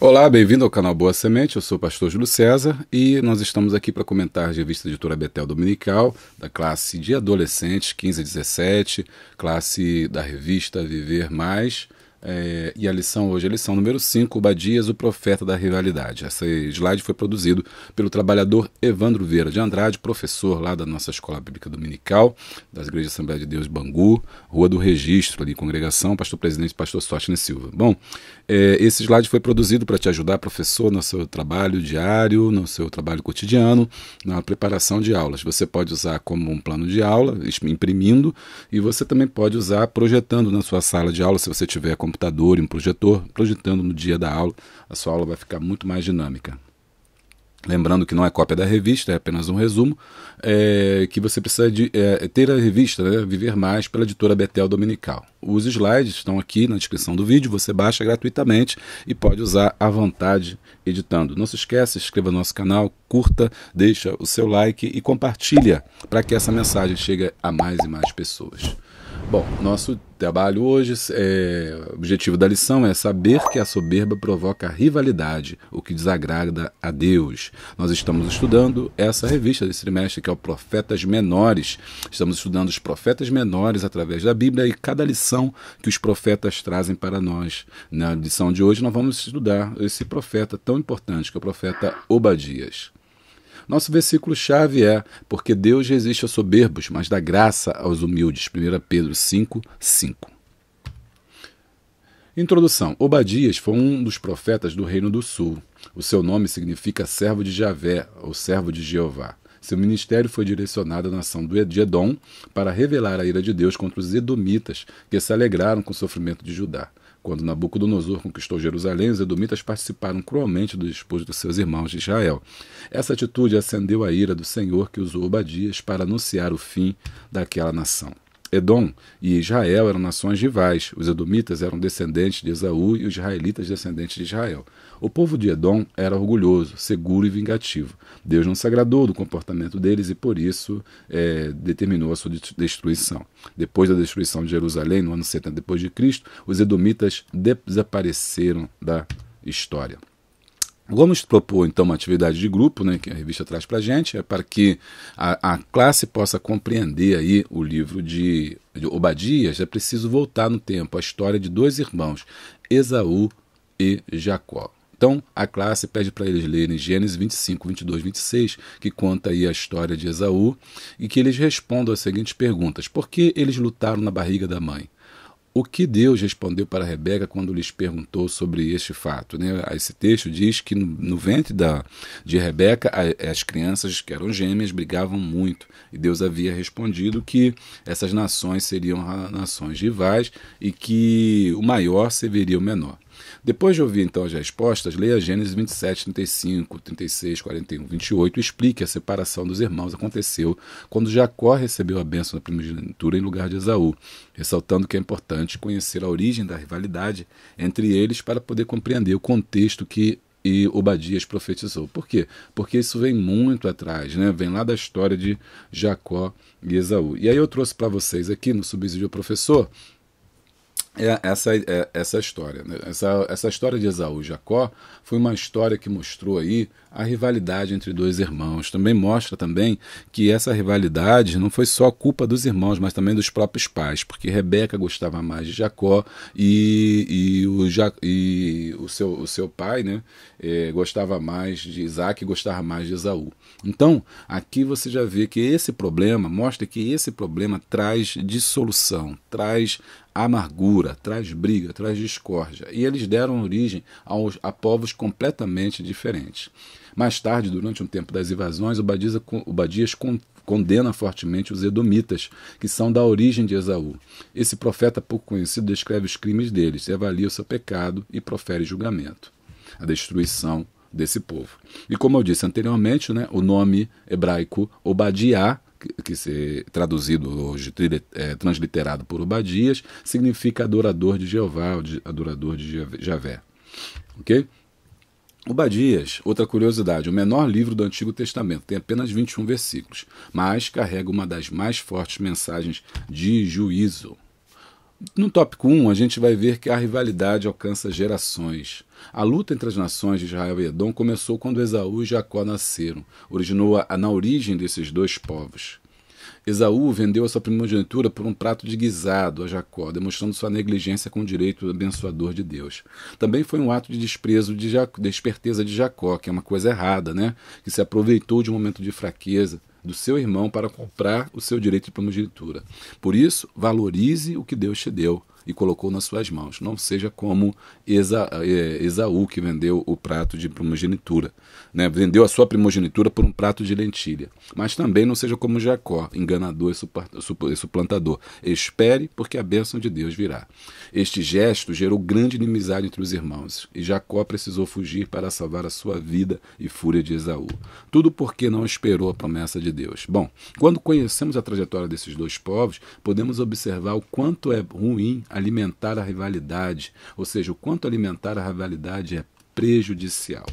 Olá, bem-vindo ao canal Boa Semente. Eu sou o pastor Júlio César e nós estamos aqui para comentar a revista editora Betel Dominical, da classe de adolescentes 15 a 17, classe da revista Viver Mais. É, e a lição hoje é a lição número 5, Badias, o profeta da rivalidade. Esse slide foi produzido pelo trabalhador Evandro Vieira de Andrade, professor lá da nossa Escola Bíblica Dominical, das Igrejas Assembleia de Deus Bangu, Rua do Registro, ali, congregação, pastor presidente, pastor Sótine Silva. Bom, é, esse slide foi produzido para te ajudar, professor, no seu trabalho diário, no seu trabalho cotidiano, na preparação de aulas. Você pode usar como um plano de aula, imprimindo, e você também pode usar projetando na sua sala de aula, se você tiver com computador e um projetor, projetando no dia da aula, a sua aula vai ficar muito mais dinâmica. Lembrando que não é cópia da revista, é apenas um resumo, é, que você precisa de, é, ter a revista né, Viver Mais pela editora Betel Dominical. Os slides estão aqui na descrição do vídeo, você baixa gratuitamente e pode usar à vontade editando. Não se esqueça, inscreva no nosso canal, curta, deixa o seu like e compartilha para que essa mensagem chegue a mais e mais pessoas. Bom, nosso trabalho hoje, é, o objetivo da lição é saber que a soberba provoca rivalidade, o que desagrada a Deus. Nós estamos estudando essa revista desse trimestre, que é o Profetas Menores. Estamos estudando os profetas menores através da Bíblia e cada lição que os profetas trazem para nós. Na lição de hoje, nós vamos estudar esse profeta tão importante, que é o profeta Obadias. Nosso versículo-chave é: Porque Deus resiste aos soberbos, mas dá graça aos humildes. 1 Pedro 5, 5. Introdução: Obadias foi um dos profetas do Reino do Sul. O seu nome significa servo de Javé ou servo de Jeová. Seu ministério foi direcionado à nação do Edom para revelar a ira de Deus contra os edomitas, que se alegraram com o sofrimento de Judá. Quando Nabucodonosor conquistou Jerusalém, os edomitas participaram cruelmente do despojo dos seus irmãos de Israel. Essa atitude acendeu a ira do Senhor que usou Obadias para anunciar o fim daquela nação. Edom e Israel eram nações rivais. Os edomitas eram descendentes de Esaú e os israelitas descendentes de Israel. O povo de Edom era orgulhoso, seguro e vingativo. Deus não se agradou do comportamento deles e, por isso, é, determinou a sua destruição. Depois da destruição de Jerusalém, no ano 70 d.C., os edomitas desapareceram da história. Gomes propôs então uma atividade de grupo, né, que a revista traz para a gente, é para que a, a, classe possa compreender aí o livro de, de Obadias. É preciso voltar no tempo a história de dois irmãos, Esaú e Jacó. Então, a classe pede para eles lerem Gênesis 25, 22, 26, que conta aí a história de Esaú, e que eles respondam as seguintes perguntas: Por que eles lutaram na barriga da mãe? o que Deus respondeu para Rebeca quando lhes perguntou sobre este fato. Né? Esse texto diz que no, no ventre da, de Rebeca, a, as crianças que eram gêmeas brigavam muito, e Deus havia respondido que essas nações seriam nações rivais e que o maior serviria o menor. Depois de ouvir então as respostas, leia Gênesis 27, 35, 36, 41, 28 e explique a separação dos irmãos aconteceu quando Jacó recebeu a bênção da primogenitura em lugar de Esaú, ressaltando que é importante conhecer a origem da rivalidade entre eles para poder compreender o contexto que e Obadias profetizou. Por quê? Porque isso vem muito atrás, né? vem lá da história de Jacó e Esaú. E aí eu trouxe para vocês aqui no Subsídio Professor é essa, é essa história. Né? Essa, essa história de Esaú e Jacó foi uma história que mostrou aí a rivalidade entre dois irmãos. Também mostra também que essa rivalidade não foi só culpa dos irmãos, mas também dos próprios pais, porque Rebeca gostava mais de Jacó e, e, o, ja, e o, seu, o seu pai né, é, gostava mais de Isaac e gostava mais de Esaú. Então, aqui você já vê que esse problema mostra que esse problema traz dissolução, traz amargura, traz briga, traz discórdia, e eles deram origem aos, a povos completamente diferentes. Mais tarde, durante um tempo das invasões, o Badias condena fortemente os edomitas, que são da origem de Esaú. Esse profeta pouco conhecido descreve os crimes deles, avalia o seu pecado e profere julgamento. A destruição desse povo. E como eu disse anteriormente, né, o nome hebraico Obadiah que ser traduzido hoje, é, transliterado por Obadias, significa adorador de Jeová, adorador de Javé. Ok? Obadias, outra curiosidade, o menor livro do Antigo Testamento, tem apenas 21 versículos, mas carrega uma das mais fortes mensagens de juízo. No tópico 1, a gente vai ver que a rivalidade alcança gerações. A luta entre as nações de Israel e Edom começou quando Esaú e Jacó nasceram, originou a, na origem desses dois povos. Esaú vendeu a sua primogenitura por um prato de guisado a Jacó, demonstrando sua negligência com o direito abençoador de Deus. Também foi um ato de desprezo de Jacó, de esperteza de Jacó, que é uma coisa errada, né? Que se aproveitou de um momento de fraqueza do seu irmão para comprar o seu direito de primogenitura. Por isso, valorize o que Deus te deu e colocou nas suas mãos. Não seja como Esa, eh, Esaú, que vendeu o prato de primogenitura. Né? Vendeu a sua primogenitura por um prato de lentilha. Mas também não seja como Jacó, enganador e suplantador. Espere, porque a bênção de Deus virá. Este gesto gerou grande inimizade entre os irmãos, e Jacó precisou fugir para salvar a sua vida e fúria de Esaú. Tudo porque não esperou a promessa de Deus. Bom, quando conhecemos a trajetória desses dois povos, podemos observar o quanto é ruim a alimentar a rivalidade, ou seja, o quanto alimentar a rivalidade é prejudicial.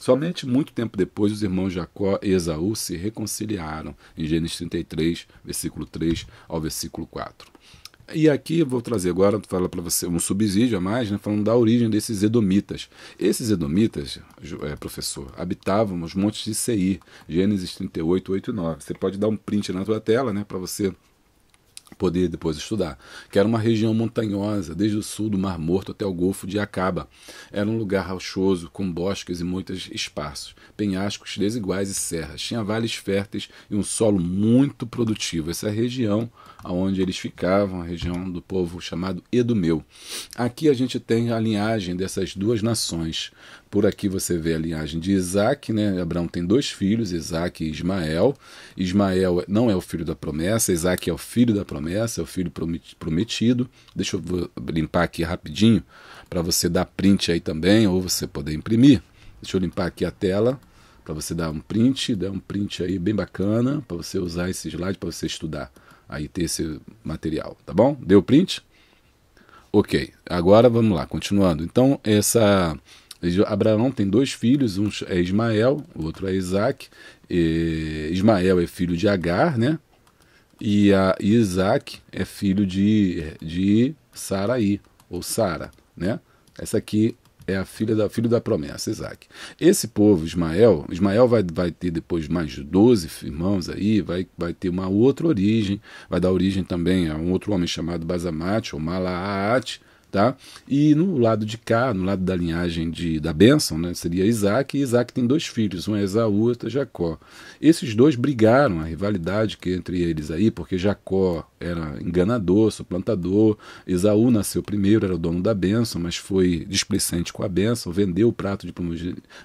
Somente muito tempo depois, os irmãos Jacó e Esaú se reconciliaram, em Gênesis 33, versículo 3 ao versículo 4. E aqui vou trazer agora, falar para você um subsídio a mais, né, falando da origem desses edomitas. Esses edomitas, é, professor, habitavam os montes de Seir, Gênesis 38, 8 e 9. Você pode dar um print na tua tela, né, para você poder depois estudar, que era uma região montanhosa, desde o sul do Mar Morto até o Golfo de Acaba. Era um lugar rochoso, com bosques e muitos espaços, penhascos desiguais e serras. Tinha vales férteis e um solo muito produtivo. Essa é região onde eles ficavam, a região do povo chamado Edumeu. Aqui a gente tem a linhagem dessas duas nações, por aqui você vê a linhagem de Isaac, né? Abraão tem dois filhos, Isaac e Ismael. Ismael é- não é o filho da promessa, Isaac é o filho da promessa, é o filho prometido. Deixa eu limpar aqui rapidinho para você dar print aí também, ou você poder imprimir. Deixa eu limpar aqui a tela para você dar um print, dar um print aí bem bacana para você usar esse slide para você estudar aí ter esse material, tá bom? Deu print? Ok, agora vamos lá, continuando. Então, essa Abraão tem dois filhos, um é Ismael, o outro é Isaac. E Ismael é filho de Agar, né? E a Isaac é filho de, de Saraí, ou Sara, né? Essa aqui é a filha da filho da promessa, Isaac. Esse povo, Ismael, Ismael vai, vai ter depois mais 12 irmãos aí, vai, vai ter uma outra origem, vai dar origem também a um outro homem chamado Basamate, ou Malaate, tá? E no lado de cá, no lado da linhagem de, da bênção, né, seria Isaac, e Isaac tem dois filhos, um é Esaú, outro é Jacó. Esses dois brigaram, a rivalidade que entre eles aí, porque Jacó era enganador, suplantador, Esaú nasceu primeiro, era o dono da bênção, mas foi displicente com a bênção, vendeu o prato de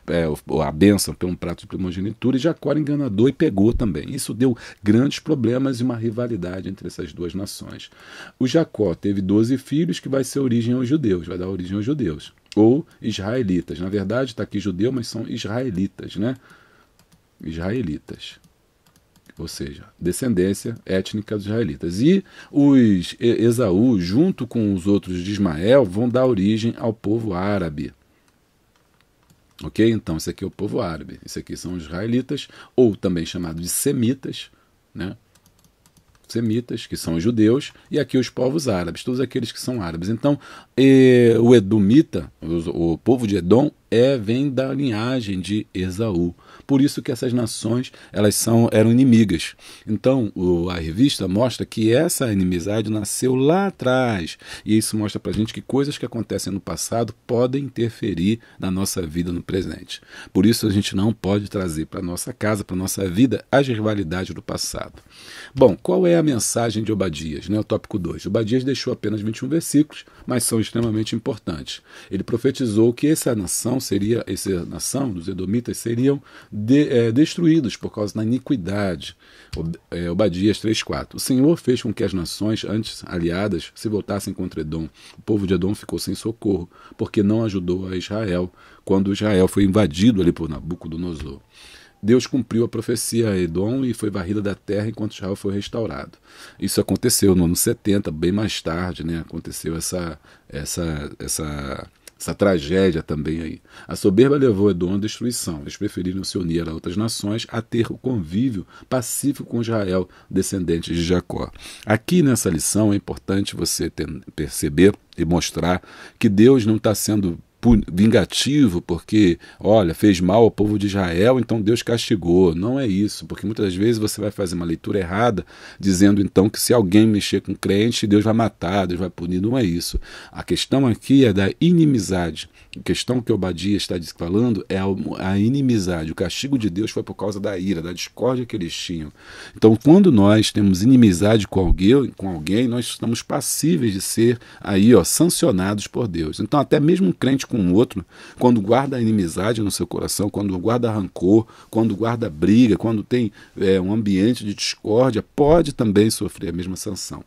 é, a bênção pelo prato de primogenitura, e Jacó era enganador e pegou também. Isso deu grandes problemas e uma rivalidade entre essas duas nações. O Jacó teve 12 filhos, que vai ser origem origem aos judeus, vai dar origem aos judeus. Ou israelitas. Na verdade, está aqui judeu, mas são israelitas, né? Israelitas. Ou seja, descendência étnica dos israelitas. E os Esaú, junto com os outros de Ismael, vão dar origem ao povo árabe. Ok? Então, esse aqui é o povo árabe. Esse aqui são os israelitas, ou também chamados de semitas, né? semitas, que são os judeus, e aqui os povos árabes, todos aqueles que são árabes. Então, e, o Edomita, o, o povo de Edom, é vem da linhagem de Esaú. Por isso que essas nações elas são eram inimigas. Então o, a revista mostra que essa inimizade nasceu lá atrás e isso mostra para gente que coisas que acontecem no passado podem interferir na nossa vida no presente. Por isso a gente não pode trazer para nossa casa, para nossa vida as rivalidades do passado. Bom, qual é a mensagem de Obadias? Né? O tópico 2. Obadias deixou apenas 21 versículos, mas são extremamente importantes. Ele profetizou que essa nação seria, essa nação dos Edomitas seriam de, é, destruídos por causa da iniquidade. É, Obadias 3,4. O Senhor fez com que as nações antes aliadas se voltassem contra Edom. O povo de Edom ficou sem socorro, porque não ajudou a Israel quando Israel foi invadido ali por Nabucodonosor. Deus cumpriu a profecia a Edom e foi varrida da terra enquanto Israel foi restaurado. Isso aconteceu no ano 70, bem mais tarde, né? aconteceu essa, essa, essa essa tragédia também aí. A soberba levou Edom à destruição. Eles preferiram se unir a outras nações a ter o convívio pacífico com Israel, descendente de Jacó. Aqui nessa lição é importante você ter, perceber e mostrar que Deus não está sendo vingativo porque, olha, fez mal ao povo de Israel, então Deus castigou. Não é isso, porque muitas vezes você vai fazer uma leitura errada, dizendo então que se alguém mexer com crente, Deus vai matar, Deus vai punir. Não é isso. A questão aqui é da inimizade a questão que Obadia está falando é a, a inimizade. O castigo de Deus foi por causa da ira, da discórdia que eles tinham. Então, quando nós temos inimizade com alguém, com alguém nós estamos passíveis de ser aí, ó, sancionados por Deus. Então, até mesmo um crente com o outro, quando guarda a inimizade no seu coração, quando guarda rancor, quando guarda briga, quando tem é, um ambiente de discórdia, pode também sofrer a mesma sanção.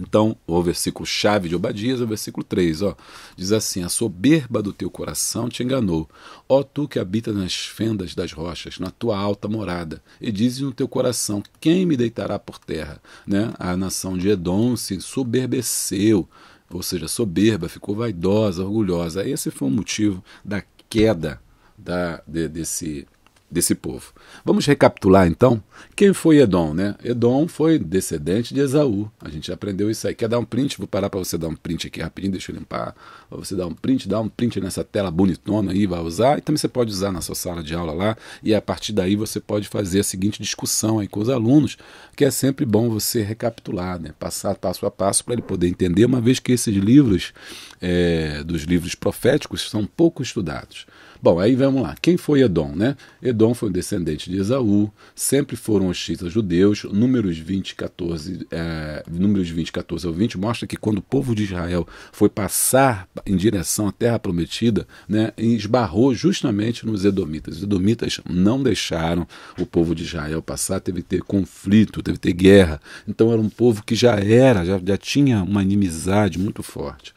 Então, o versículo chave de Obadias, é o versículo 3, ó, diz assim: A soberba do teu coração te enganou. Ó tu que habitas nas fendas das rochas, na tua alta morada, e dizes no teu coração: Quem me deitará por terra? Né? A nação de Edom se soberbeceu, ou seja, soberba, ficou vaidosa, orgulhosa. Esse foi o motivo da queda da, de, desse desse povo. Vamos recapitular então quem foi Edom, né? Edom foi descendente de Esaú. A gente aprendeu isso aí. Quer dar um print? Vou parar para você dar um print aqui rapidinho, deixa eu limpar. Pra você dar um print, dá um print nessa tela bonitona aí, vai usar. E também você pode usar na sua sala de aula lá. E a partir daí você pode fazer a seguinte discussão aí com os alunos, que é sempre bom você recapitular, né? Passar passo a passo para ele poder entender, uma vez que esses livros é, dos livros proféticos são pouco estudados. Bom, aí vamos lá. Quem foi Edom, né? Edom foi um descendente de Esaú, sempre foram os chitas judeus. Números 20, 14, é, números 20, 14 ao 20 mostra que quando o povo de Israel foi passar em direção à terra prometida, né, esbarrou justamente nos edomitas. Os edomitas não deixaram o povo de Israel passar, teve que ter conflito, teve que ter guerra. Então era um povo que já era, já, já tinha uma inimizade muito forte.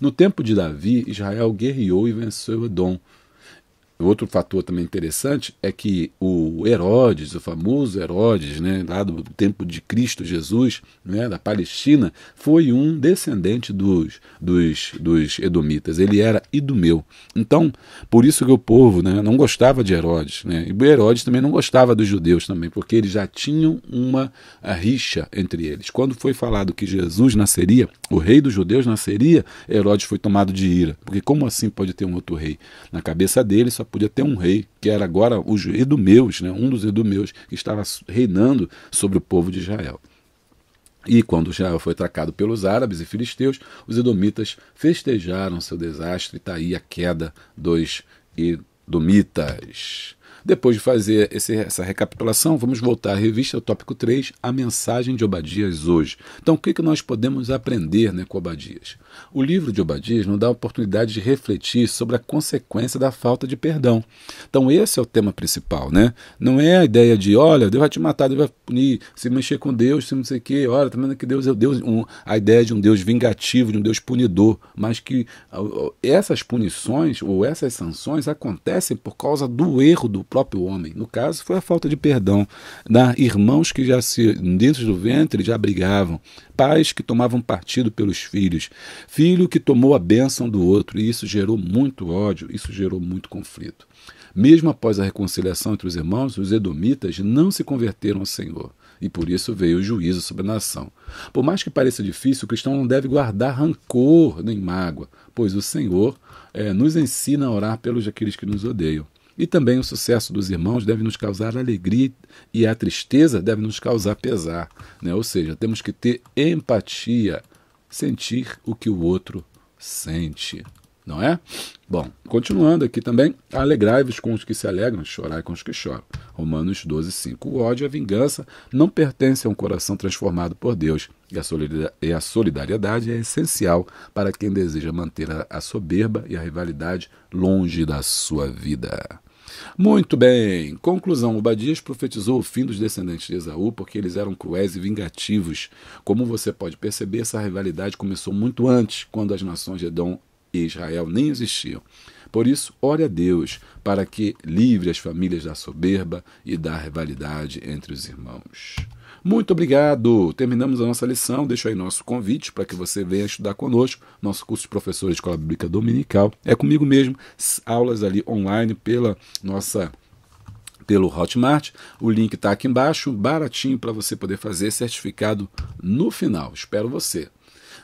No tempo de Davi, Israel guerreou e venceu Edom. Outro fator também interessante é que o Herodes, o famoso Herodes, né, lá do tempo de Cristo Jesus, né, da Palestina, foi um descendente dos, dos, dos edomitas. Ele era idumeu. Então, por isso que o povo né, não gostava de Herodes. Né, e Herodes também não gostava dos judeus também, porque eles já tinham uma rixa entre eles. Quando foi falado que Jesus nasceria, o rei dos judeus nasceria, Herodes foi tomado de ira. Porque como assim pode ter um outro rei? Na cabeça dele só podia ter um rei, que era agora os edumeus, né, um dos edumeus que estava reinando sobre o povo de Israel. E quando Israel foi atacado pelos árabes e filisteus, os edomitas festejaram seu desastre, e está aí a queda dos edomitas. Depois de fazer esse, essa recapitulação, vamos voltar à revista, tópico 3, a mensagem de Obadias hoje. Então, o que, que nós podemos aprender né, com Obadias? O livro de Obadias nos dá a oportunidade de refletir sobre a consequência da falta de perdão. Então, esse é o tema principal, né? Não é a ideia de, olha, Deus vai te matar, Deus vai punir, se mexer com Deus, se não sei o quê, olha, também tá vendo que Deus é Deus, um, a ideia de um Deus vingativo, de um Deus punidor, mas que ah, essas punições ou essas sanções acontecem por causa do erro do próprio homem. No caso, foi a falta de perdão. Da irmãos que já se, dentro do ventre, já brigavam. Pais que tomavam partido pelos filhos. Filho que tomou a bênção do outro. E isso gerou muito ódio, isso gerou muito conflito. Mesmo após a reconciliação entre os irmãos, os edomitas não se converteram ao Senhor e por isso veio o juízo sobre a nação. Por mais que pareça difícil, o cristão não deve guardar rancor nem mágoa, pois o Senhor é, nos ensina a orar pelos aqueles que nos odeiam. E também o sucesso dos irmãos deve nos causar alegria e a tristeza deve nos causar pesar. Né? Ou seja, temos que ter empatia, sentir o que o outro sente não é? Bom, continuando aqui também, alegrai-vos com os que se alegram, chorai com os que choram. Romanos 12, 5. O ódio e a vingança não pertencem a um coração transformado por Deus, e a solidariedade é essencial para quem deseja manter a soberba e a rivalidade longe da sua vida. Muito bem. Conclusão: Obadias profetizou o fim dos descendentes de Esaú porque eles eram cruéis e vingativos. Como você pode perceber, essa rivalidade começou muito antes, quando as nações de Edom e Israel nem existiam. Por isso, ore a Deus para que livre as famílias da soberba e da rivalidade entre os irmãos. Muito obrigado! Terminamos a nossa lição. Deixo aí nosso convite para que você venha estudar conosco. Nosso curso de professor de Escola Bíblica Dominical é comigo mesmo. Aulas ali online pela nossa pelo Hotmart. O link está aqui embaixo, baratinho para você poder fazer certificado no final. Espero você.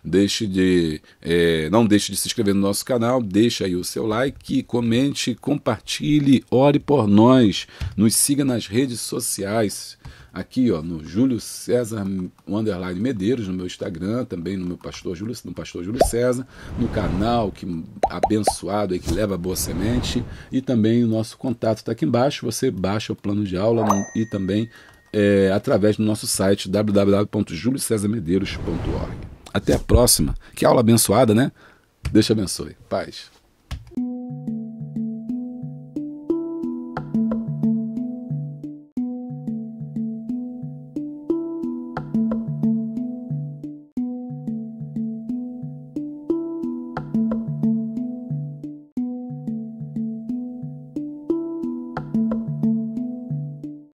Deixe de, é, não deixe de se inscrever no nosso canal, deixe aí o seu like, comente, compartilhe, ore por nós, nos siga nas redes sociais aqui ó, no Júlio César Underline Medeiros, no meu Instagram, também no meu pastor Júlio, no pastor Júlio César, no canal que abençoado e que leva boa semente, e também o nosso contato está aqui embaixo. Você baixa o plano de aula e também é, através do nosso site www.juliocesarmedeiros.org. Até a próxima. Que aula abençoada, né? Deixa abençoe. Paz.